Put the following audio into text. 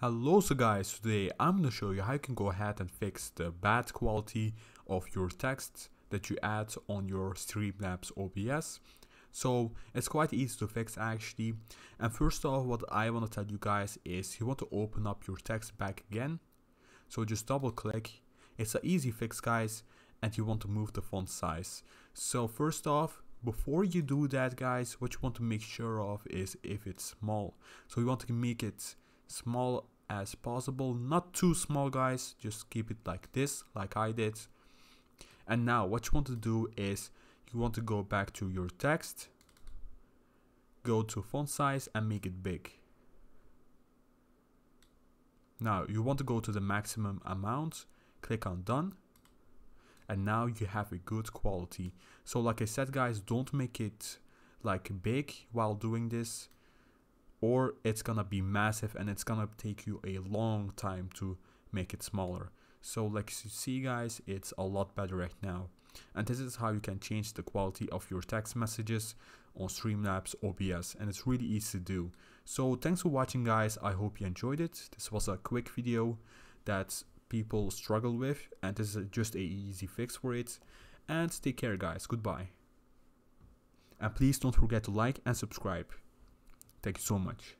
Hello so guys, today I'm gonna show you how you can go ahead and fix the bad quality of your text that you add on your Streamlabs OBS. So it's quite easy to fix actually. And first off what I wanna tell you guys is you want to open up your text back again. So just double click. It's an easy fix guys and you want to move the font size. So first off before you do that guys what you want to make sure of is if it's small. So you want to make it small as possible. Not too small, guys. Just keep it like this, like I did. And now what you want to do is you want to go back to your text, go to font size and make it big. Now you want to go to the maximum amount, click on done. And now you have a good quality. So like I said, guys, don't make it like big while doing this or it's gonna be massive and it's gonna take you a long time to make it smaller. So like you see guys, it's a lot better right now. And this is how you can change the quality of your text messages on Streamlabs OBS and it's really easy to do. So thanks for watching guys, I hope you enjoyed it. This was a quick video that people struggle with and this is just a easy fix for it. And take care guys, goodbye. And please don't forget to like and subscribe. Thank you so much.